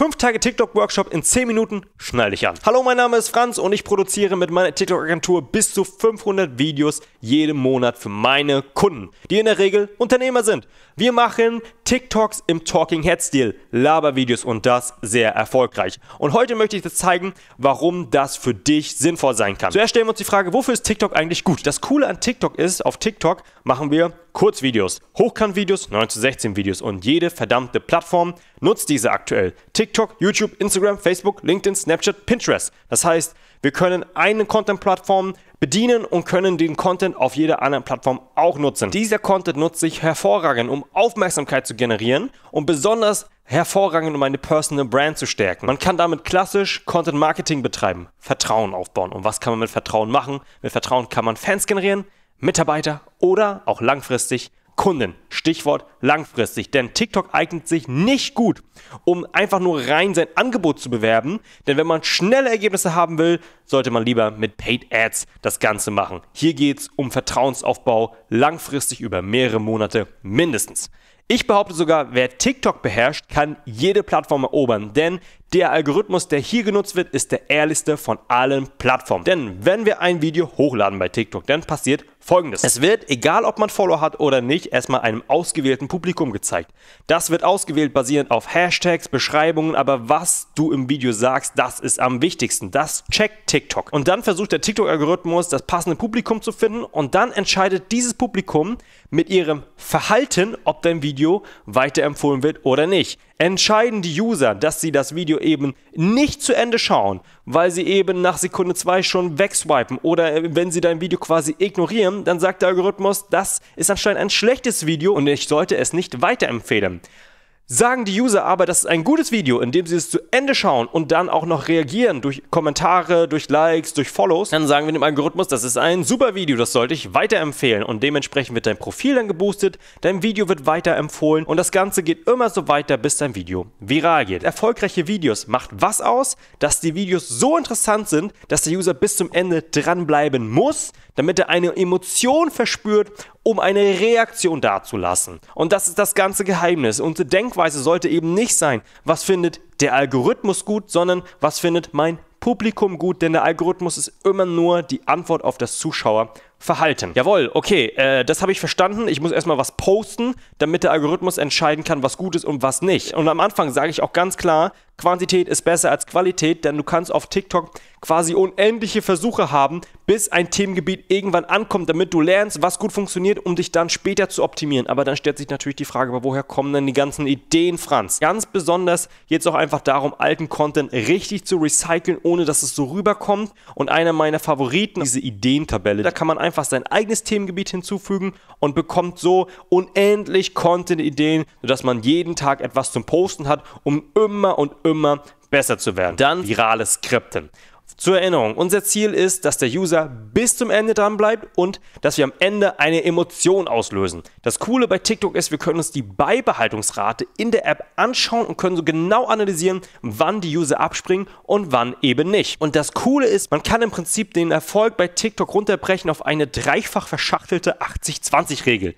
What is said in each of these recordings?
5 Tage TikTok-Workshop in 10 Minuten, schnall dich an. Hallo, mein Name ist Franz und ich produziere mit meiner TikTok-Agentur bis zu 500 Videos jeden Monat für meine Kunden, die in der Regel Unternehmer sind. Wir machen TikToks im Talking Head-Stil, Labervideos und das sehr erfolgreich. Und heute möchte ich dir zeigen, warum das für dich sinnvoll sein kann. Zuerst stellen wir uns die Frage, wofür ist TikTok eigentlich gut? Das Coole an TikTok ist, auf TikTok machen wir Kurzvideos, hochkant 9 zu 16 Videos und jede verdammte Plattform nutzt diese aktuell. TikTok TikTok, YouTube, Instagram, Facebook, LinkedIn, Snapchat, Pinterest. Das heißt, wir können eine Content-Plattform bedienen und können den Content auf jeder anderen Plattform auch nutzen. Dieser Content nutzt sich hervorragend, um Aufmerksamkeit zu generieren und besonders hervorragend, um eine Personal Brand zu stärken. Man kann damit klassisch Content Marketing betreiben, Vertrauen aufbauen. Und was kann man mit Vertrauen machen? Mit Vertrauen kann man Fans generieren, Mitarbeiter oder auch langfristig Kunden. Stichwort langfristig. Denn TikTok eignet sich nicht gut, um einfach nur rein sein Angebot zu bewerben. Denn wenn man schnelle Ergebnisse haben will, sollte man lieber mit Paid Ads das Ganze machen. Hier geht es um Vertrauensaufbau langfristig über mehrere Monate mindestens. Ich behaupte sogar, wer TikTok beherrscht, kann jede Plattform erobern, denn der Algorithmus, der hier genutzt wird, ist der ehrlichste von allen Plattformen. Denn wenn wir ein Video hochladen bei TikTok, dann passiert Folgendes. Es wird, egal ob man Follower hat oder nicht, erstmal einem ausgewählten Publikum gezeigt. Das wird ausgewählt basierend auf Hashtags, Beschreibungen, aber was du im Video sagst, das ist am wichtigsten. Das checkt TikTok. Und dann versucht der TikTok-Algorithmus, das passende Publikum zu finden und dann entscheidet dieses Publikum mit ihrem Verhalten, ob dein Video weiterempfohlen wird oder nicht entscheiden die User, dass sie das Video eben nicht zu Ende schauen, weil sie eben nach Sekunde 2 schon wegswipen oder äh, wenn sie dein Video quasi ignorieren, dann sagt der Algorithmus, das ist anscheinend ein schlechtes Video und ich sollte es nicht weiterempfehlen sagen die User aber, das ist ein gutes Video, indem sie es zu Ende schauen und dann auch noch reagieren durch Kommentare, durch Likes, durch Follows, dann sagen wir dem Algorithmus, das ist ein super Video, das sollte ich weiterempfehlen und dementsprechend wird dein Profil dann geboostet, dein Video wird weiterempfohlen und das Ganze geht immer so weiter, bis dein Video viral geht. Erfolgreiche Videos macht was aus? Dass die Videos so interessant sind, dass der User bis zum Ende dranbleiben muss, damit er eine Emotion verspürt, um eine Reaktion dazulassen. Und das ist das ganze Geheimnis. Unsere Denkweise Sichtweise sollte eben nicht sein, was findet der Algorithmus gut, sondern was findet mein Publikum gut, denn der Algorithmus ist immer nur die Antwort auf das Zuschauerverhalten. Jawohl, okay, äh, das habe ich verstanden. Ich muss erstmal was posten, damit der Algorithmus entscheiden kann, was gut ist und was nicht. Und am Anfang sage ich auch ganz klar, Quantität ist besser als Qualität, denn du kannst auf TikTok quasi unendliche Versuche haben, bis ein Themengebiet irgendwann ankommt, damit du lernst, was gut funktioniert, um dich dann später zu optimieren. Aber dann stellt sich natürlich die Frage, aber woher kommen denn die ganzen Ideen, Franz? Ganz besonders jetzt auch einfach darum, alten Content richtig zu recyceln, ohne dass es so rüberkommt. Und einer meiner Favoriten, diese Ideentabelle, da kann man einfach sein eigenes Themengebiet hinzufügen und bekommt so unendlich Content-Ideen, sodass man jeden Tag etwas zum Posten hat, um immer und immer immer besser zu werden. Dann virale Skripten. Zur Erinnerung, unser Ziel ist, dass der User bis zum Ende dran bleibt und dass wir am Ende eine Emotion auslösen. Das Coole bei TikTok ist, wir können uns die Beibehaltungsrate in der App anschauen und können so genau analysieren, wann die User abspringen und wann eben nicht. Und das Coole ist, man kann im Prinzip den Erfolg bei TikTok runterbrechen auf eine dreifach verschachtelte 80-20-Regel.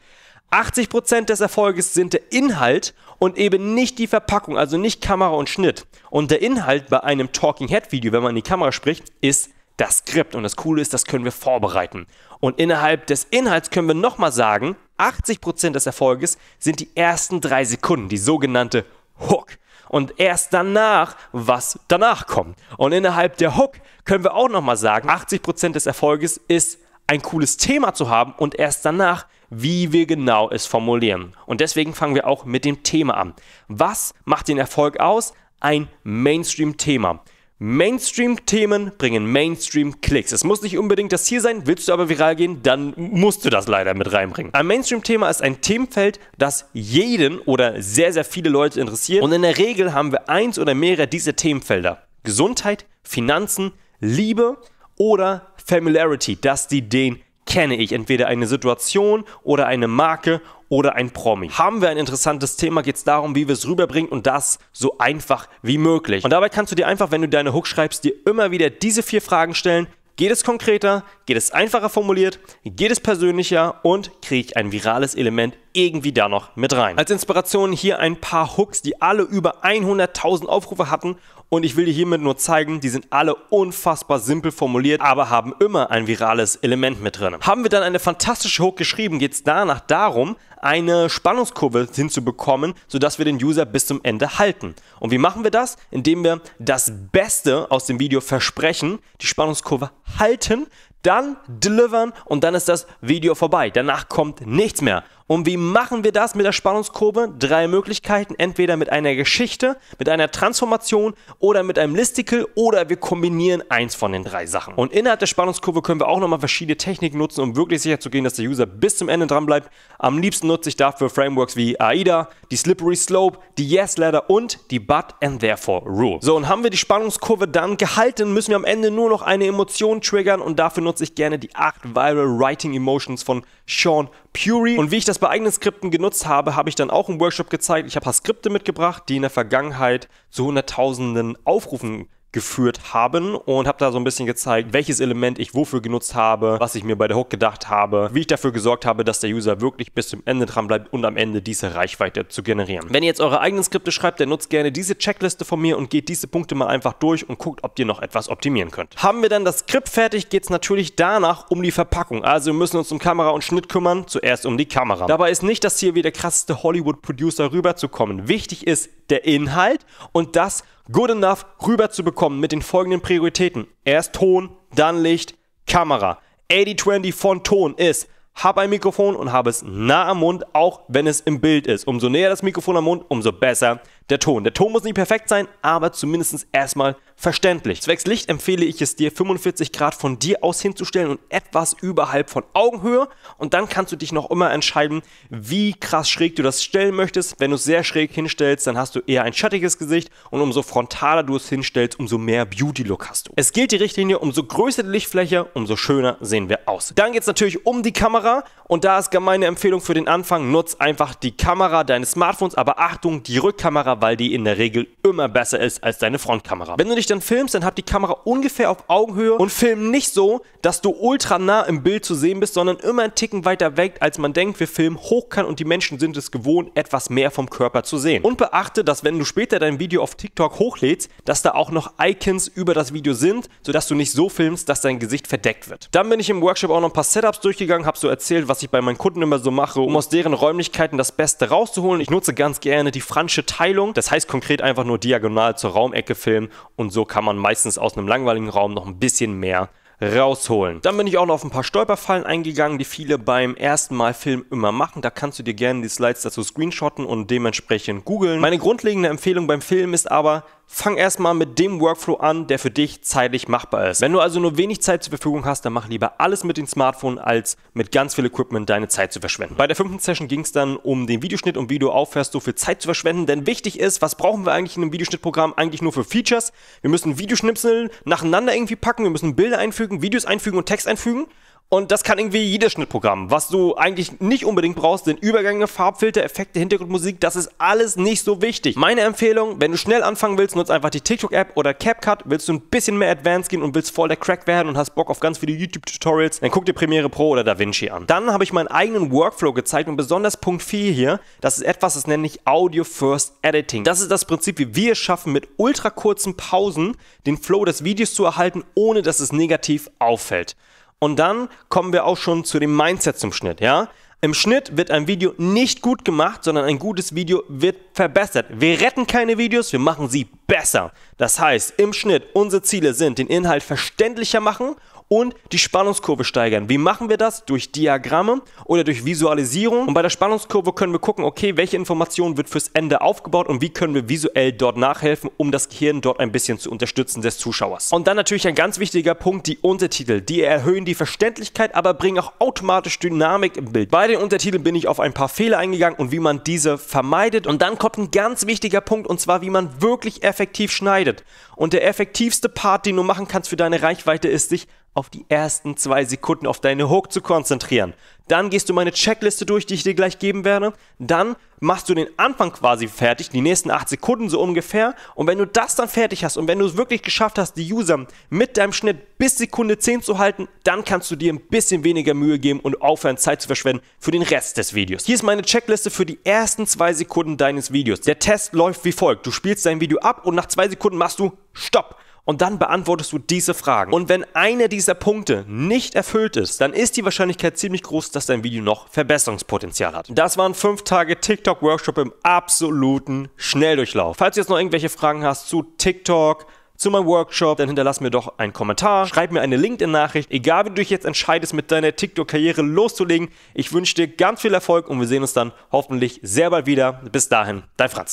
80% des Erfolges sind der Inhalt und eben nicht die Verpackung, also nicht Kamera und Schnitt. Und der Inhalt bei einem Talking Head Video, wenn man in die Kamera spricht, ist das Skript. Und das Coole ist, das können wir vorbereiten. Und innerhalb des Inhalts können wir nochmal sagen, 80% des Erfolges sind die ersten drei Sekunden, die sogenannte Hook. Und erst danach, was danach kommt. Und innerhalb der Hook können wir auch nochmal sagen, 80% des Erfolges ist ein cooles Thema zu haben und erst danach wie wir genau es formulieren. Und deswegen fangen wir auch mit dem Thema an. Was macht den Erfolg aus? Ein Mainstream-Thema. Mainstream-Themen bringen Mainstream-Klicks. Es muss nicht unbedingt das hier sein, willst du aber viral gehen, dann musst du das leider mit reinbringen. Ein Mainstream-Thema ist ein Themenfeld, das jeden oder sehr, sehr viele Leute interessiert. Und in der Regel haben wir eins oder mehrere dieser Themenfelder. Gesundheit, Finanzen, Liebe oder Familiarity, dass die den kenne ich entweder eine Situation oder eine Marke oder ein Promi. Haben wir ein interessantes Thema, geht es darum, wie wir es rüberbringen und das so einfach wie möglich. Und dabei kannst du dir einfach, wenn du deine Hook schreibst, dir immer wieder diese vier Fragen stellen. Geht es konkreter? Geht es einfacher formuliert? Geht es persönlicher? Und kriege ich ein virales Element irgendwie da noch mit rein. Als Inspiration hier ein paar Hooks, die alle über 100.000 Aufrufe hatten und ich will dir hiermit nur zeigen, die sind alle unfassbar simpel formuliert, aber haben immer ein virales Element mit drin. Haben wir dann eine fantastische Hook geschrieben, geht es danach darum, eine Spannungskurve hinzubekommen, sodass wir den User bis zum Ende halten. Und wie machen wir das? Indem wir das Beste aus dem Video versprechen, die Spannungskurve halten, dann delivern und dann ist das Video vorbei. Danach kommt nichts mehr. Und wie machen wir das mit der Spannungskurve? Drei Möglichkeiten, entweder mit einer Geschichte, mit einer Transformation oder mit einem Listicle oder wir kombinieren eins von den drei Sachen. Und innerhalb der Spannungskurve können wir auch nochmal verschiedene Techniken nutzen, um wirklich sicherzugehen, dass der User bis zum Ende dran bleibt. Am liebsten nutze ich dafür Frameworks wie AIDA, die Slippery Slope, die Yes Ladder und die But and Therefore Rule. So, und haben wir die Spannungskurve dann gehalten, müssen wir am Ende nur noch eine Emotion triggern und dafür nutze ich gerne die acht Viral Writing Emotions von Sean Puri. Und wie ich das bei eigenen Skripten genutzt habe, habe ich dann auch im Workshop gezeigt. Ich habe ein paar Skripte mitgebracht, die in der Vergangenheit zu Hunderttausenden Aufrufen geführt haben und habe da so ein bisschen gezeigt, welches Element ich wofür genutzt habe, was ich mir bei der Hook gedacht habe, wie ich dafür gesorgt habe, dass der User wirklich bis zum Ende dran bleibt und am Ende diese Reichweite zu generieren. Wenn ihr jetzt eure eigenen Skripte schreibt, dann nutzt gerne diese Checkliste von mir und geht diese Punkte mal einfach durch und guckt, ob ihr noch etwas optimieren könnt. Haben wir dann das Skript fertig, geht es natürlich danach um die Verpackung. Also wir müssen uns um Kamera und Schnitt kümmern, zuerst um die Kamera. Dabei ist nicht das Ziel, wie der krasseste Hollywood-Producer rüberzukommen. Wichtig ist der Inhalt und das good enough rüberzubekommen mit den folgenden Prioritäten. Erst Ton, dann Licht, Kamera. 80-20 von Ton ist, hab ein Mikrofon und habe es nah am Mund, auch wenn es im Bild ist. Umso näher das Mikrofon am Mund, umso besser der Ton. Der Ton muss nicht perfekt sein, aber zumindest erstmal verständlich. Zwecks Licht empfehle ich es dir, 45 Grad von dir aus hinzustellen und etwas überhalb von Augenhöhe. Und dann kannst du dich noch immer entscheiden, wie krass schräg du das stellen möchtest. Wenn du es sehr schräg hinstellst, dann hast du eher ein schattiges Gesicht und umso frontaler du es hinstellst, umso mehr Beauty-Look hast du. Es gilt die Richtlinie, umso größer die Lichtfläche, umso schöner sehen wir aus. Dann geht es natürlich um die Kamera und da ist meine Empfehlung für den Anfang, nutz einfach die Kamera deines Smartphones, aber Achtung, die Rückkamera Kamera, weil die in der Regel immer besser ist als deine Frontkamera. Wenn du dich dann filmst, dann hab die Kamera ungefähr auf Augenhöhe und film nicht so, dass du ultra nah im Bild zu sehen bist, sondern immer einen Ticken weiter weg, als man denkt. Wir filmen hoch kann und die Menschen sind es gewohnt, etwas mehr vom Körper zu sehen. Und beachte, dass wenn du später dein Video auf TikTok hochlädst, dass da auch noch Icons über das Video sind, sodass du nicht so filmst, dass dein Gesicht verdeckt wird. Dann bin ich im Workshop auch noch ein paar Setups durchgegangen, habe so erzählt, was ich bei meinen Kunden immer so mache, um aus deren Räumlichkeiten das Beste rauszuholen. Ich nutze ganz gerne die fransche Teilung Teilung. Das heißt konkret einfach nur diagonal zur Raumecke filmen und so kann man meistens aus einem langweiligen Raum noch ein bisschen mehr rausholen. Dann bin ich auch noch auf ein paar Stolperfallen eingegangen, die viele beim ersten Mal Film immer machen. Da kannst du dir gerne die Slides dazu screenshotten und dementsprechend googeln. Meine grundlegende Empfehlung beim Film ist aber, fang erstmal mit dem Workflow an, der für dich zeitlich machbar ist. Wenn du also nur wenig Zeit zur Verfügung hast, dann mach lieber alles mit dem Smartphone, als mit ganz viel Equipment deine Zeit zu verschwenden. Bei der fünften Session ging es dann um den Videoschnitt und wie du aufhörst, so viel Zeit zu verschwenden. Denn wichtig ist, was brauchen wir eigentlich in einem Videoschnittprogramm? Eigentlich nur für Features. Wir müssen Videoschnipsel nacheinander irgendwie packen, wir müssen Bilder einfügen, Videos einfügen und Text einfügen. Und das kann irgendwie jedes Schnittprogramm. Was du eigentlich nicht unbedingt brauchst, sind Übergänge, Farbfilter, Effekte, Hintergrundmusik. Das ist alles nicht so wichtig. Meine Empfehlung, wenn du schnell anfangen willst, nutzt einfach die TikTok-App oder CapCut. Willst du ein bisschen mehr advanced gehen und willst voll der Crack werden und hast Bock auf ganz viele YouTube-Tutorials, dann guck dir Premiere Pro oder DaVinci an. Dann habe ich meinen eigenen Workflow gezeigt und besonders Punkt 4 hier, das ist etwas, das nenne ich Audio First Editing. Das ist das Prinzip, wie wir es schaffen, mit ultra kurzen Pausen den Flow des Videos zu erhalten, ohne dass es negativ auffällt. Und dann kommen wir auch schon zu dem Mindset zum Schnitt, ja? Im Schnitt wird ein Video nicht gut gemacht, sondern ein gutes Video wird verbessert. Wir retten keine Videos, wir machen sie besser. Das heißt, im Schnitt unsere Ziele sind, den Inhalt verständlicher machen und die Spannungskurve steigern. Wie machen wir das? Durch Diagramme oder durch Visualisierung. Und bei der Spannungskurve können wir gucken, okay, welche Information wird fürs Ende aufgebaut und wie können wir visuell dort nachhelfen, um das Gehirn dort ein bisschen zu unterstützen des Zuschauers. Und dann natürlich ein ganz wichtiger Punkt, die Untertitel. Die erhöhen die Verständlichkeit, aber bringen auch automatisch Dynamik im Bild. Bei den Untertiteln bin ich auf ein paar Fehler eingegangen und wie man diese vermeidet. Und dann kommt ein ganz wichtiger Punkt und zwar, wie man wirklich effektiv schneidet. Und der effektivste Part, den du machen kannst für deine Reichweite, ist dich auf die ersten zwei Sekunden auf deine Hook zu konzentrieren. Dann gehst du meine Checkliste durch, die ich dir gleich geben werde. Dann machst du den Anfang quasi fertig, die nächsten acht Sekunden so ungefähr. Und wenn du das dann fertig hast und wenn du es wirklich geschafft hast, die User mit deinem Schnitt bis Sekunde 10 zu halten, dann kannst du dir ein bisschen weniger Mühe geben und aufhören, Zeit zu verschwenden für den Rest des Videos. Hier ist meine Checkliste für die ersten zwei Sekunden deines Videos. Der Test läuft wie folgt. Du spielst dein Video ab und nach zwei Sekunden machst du Stopp. Und dann beantwortest du diese Fragen. Und wenn einer dieser Punkte nicht erfüllt ist, dann ist die Wahrscheinlichkeit ziemlich groß, dass dein Video noch Verbesserungspotenzial hat. Das waren fünf Tage TikTok-Workshop im absoluten Schnelldurchlauf. Falls du jetzt noch irgendwelche Fragen hast zu TikTok, zu meinem Workshop, dann hinterlass mir doch einen Kommentar, schreib mir eine LinkedIn-Nachricht. Egal, wie du dich jetzt entscheidest, mit deiner TikTok-Karriere loszulegen. Ich wünsche dir ganz viel Erfolg und wir sehen uns dann hoffentlich sehr bald wieder. Bis dahin, dein Franz.